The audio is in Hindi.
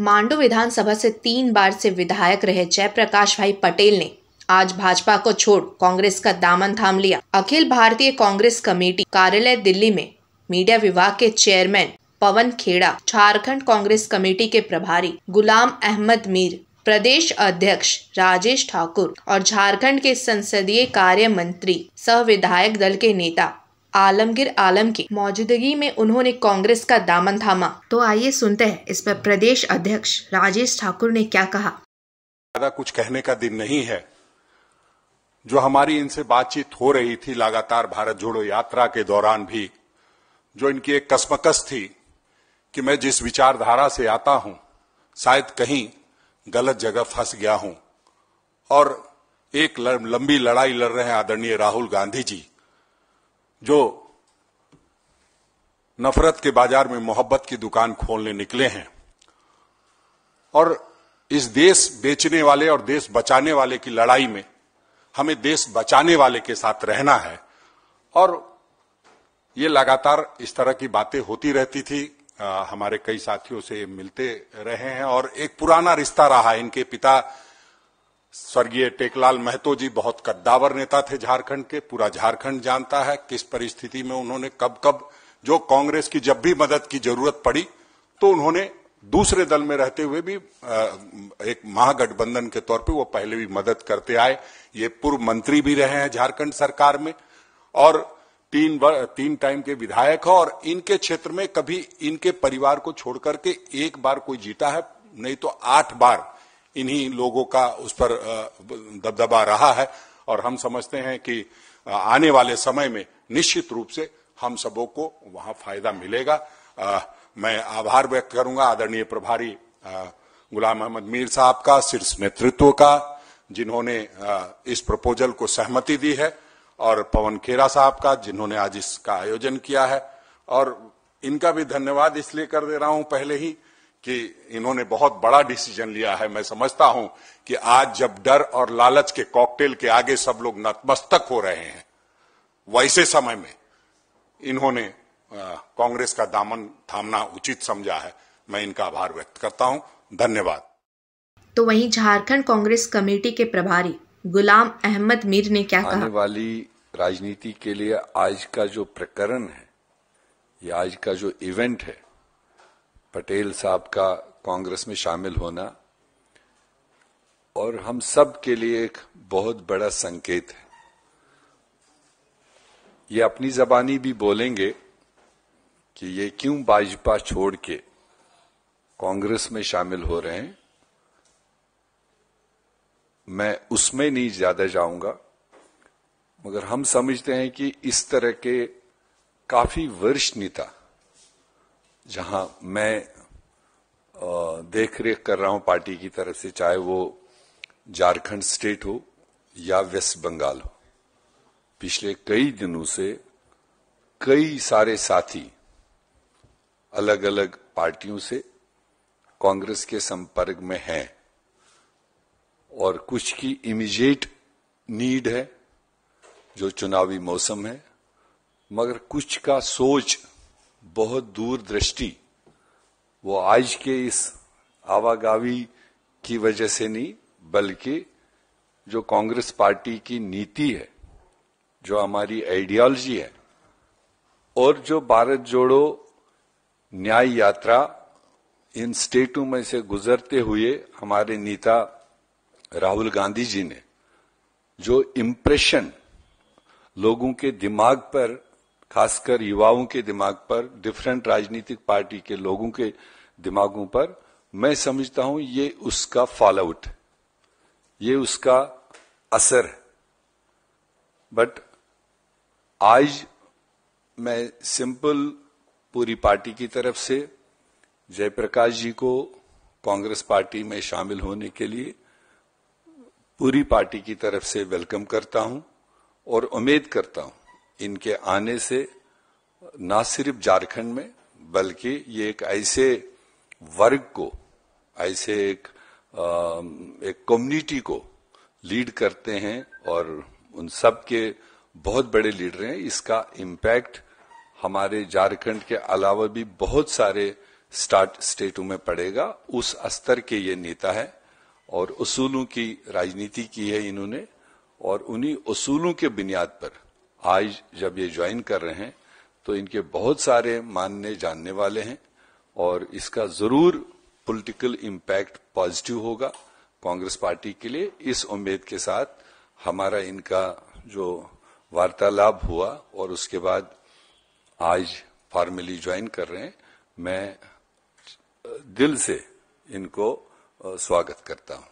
मांडू विधानसभा से तीन बार से विधायक रहे जयप्रकाश भाई पटेल ने आज भाजपा को छोड़ कांग्रेस का दामन थाम लिया अखिल भारतीय कांग्रेस कमेटी कार्यालय दिल्ली में मीडिया विभाग के चेयरमैन पवन खेड़ा झारखंड कांग्रेस कमेटी के प्रभारी गुलाम अहमद मीर प्रदेश अध्यक्ष राजेश ठाकुर और झारखंड के संसदीय कार्य मंत्री सह विधायक दल के नेता आलमगीर आलम की मौजूदगी में उन्होंने कांग्रेस का दामन थामा तो आइए सुनते हैं इस पर प्रदेश अध्यक्ष राजेश ठाकुर ने क्या कहा ज्यादा कुछ कहने का दिन नहीं है जो हमारी इनसे बातचीत हो रही थी लगातार भारत जोड़ो यात्रा के दौरान भी जो इनकी एक कसमकस थी कि मैं जिस विचारधारा से आता हूं शायद कहीं गलत जगह फंस गया हूं और एक लंबी लड़ाई लड़ रहे हैं आदरणीय राहुल गांधी जी जो नफरत के बाजार में मोहब्बत की दुकान खोलने निकले हैं और इस देश बेचने वाले और देश बचाने वाले की लड़ाई में हमें देश बचाने वाले के साथ रहना है और ये लगातार इस तरह की बातें होती रहती थी आ, हमारे कई साथियों से मिलते रहे हैं और एक पुराना रिश्ता रहा इनके पिता स्वर्गीय टेकलाल महतो जी बहुत कद्दावर नेता थे झारखंड के पूरा झारखंड जानता है किस परिस्थिति में उन्होंने कब कब जो कांग्रेस की जब भी मदद की जरूरत पड़ी तो उन्होंने दूसरे दल में रहते हुए भी एक महागठबंधन के तौर पे वो पहले भी मदद करते आए ये पूर्व मंत्री भी रहे हैं झारखंड सरकार में और तीन तीन टाइम के विधायक है और इनके क्षेत्र में कभी इनके परिवार को छोड़ करके एक बार कोई जीता है नहीं तो आठ बार इन्हीं लोगों का उस पर दबदबा रहा है और हम समझते हैं कि आने वाले समय में निश्चित रूप से हम सबों को वहां फायदा मिलेगा आ, मैं आभार व्यक्त करूंगा आदरणीय प्रभारी आ, गुलाम अहमद मीर साहब का शीर्ष नेतृत्व का जिन्होंने इस प्रपोजल को सहमति दी है और पवन खेरा साहब का जिन्होंने आज इसका आयोजन किया है और इनका भी धन्यवाद इसलिए कर दे रहा हूं पहले ही कि इन्होंने बहुत बड़ा डिसीजन लिया है मैं समझता हूं कि आज जब डर और लालच के कॉकटेल के आगे सब लोग नतमस्तक हो रहे हैं वैसे समय में इन्होंने कांग्रेस का दामन थामना उचित समझा है मैं इनका आभार व्यक्त करता हूं धन्यवाद तो वहीं झारखंड कांग्रेस कमेटी के प्रभारी गुलाम अहमद मीर ने क्या कहा वाली राजनीति के लिए आज का जो प्रकरण है या आज का जो इवेंट है पटेल साहब का कांग्रेस में शामिल होना और हम सब के लिए एक बहुत बड़ा संकेत है ये अपनी जबानी भी बोलेंगे कि ये क्यों भाजपा छोड़ के कांग्रेस में शामिल हो रहे हैं मैं उसमें नहीं ज्यादा जाऊंगा मगर हम समझते हैं कि इस तरह के काफी वरिष्ठ नेता जहां मैं देख रेख कर रहा हूं पार्टी की तरफ से चाहे वो झारखंड स्टेट हो या वेस्ट बंगाल हो पिछले कई दिनों से कई सारे साथी अलग अलग पार्टियों से कांग्रेस के संपर्क में हैं और कुछ की इमीजिएट नीड है जो चुनावी मौसम है मगर कुछ का सोच बहुत दूर दृष्टि वो आज के इस आवागावी की वजह से नहीं बल्कि जो कांग्रेस पार्टी की नीति है जो हमारी आइडियोलॉजी है और जो भारत जोड़ो न्याय यात्रा इन स्टेटों में से गुजरते हुए हमारे नेता राहुल गांधी जी ने जो इम्प्रेशन लोगों के दिमाग पर खासकर युवाओं के दिमाग पर डिफरेंट राजनीतिक पार्टी के लोगों के दिमागों पर मैं समझता हूं ये उसका फॉलोआउट ये उसका असर बट आज मैं सिंपल पूरी पार्टी की तरफ से जयप्रकाश जी को कांग्रेस पार्टी में शामिल होने के लिए पूरी पार्टी की तरफ से वेलकम करता हूं और उम्मीद करता हूं इनके आने से ना सिर्फ झारखंड में बल्कि ये एक ऐसे वर्ग को ऐसे एक आ, एक कम्युनिटी को लीड करते हैं और उन सब के बहुत बड़े लीडर हैं इसका इम्पैक्ट हमारे झारखंड के अलावा भी बहुत सारे स्टार्ट स्टेटों में पड़ेगा उस स्तर के ये नेता है और उसूलों की राजनीति की है इन्होंने और उन्हीं उसूलों के बुनियाद पर आज जब ये ज्वाइन कर रहे हैं तो इनके बहुत सारे मानने जानने वाले हैं और इसका जरूर पॉलिटिकल इम्पैक्ट पॉजिटिव होगा कांग्रेस पार्टी के लिए इस उम्मीद के साथ हमारा इनका जो वार्तालाप हुआ और उसके बाद आज फॉर्मली ज्वाइन कर रहे हैं मैं दिल से इनको स्वागत करता हूं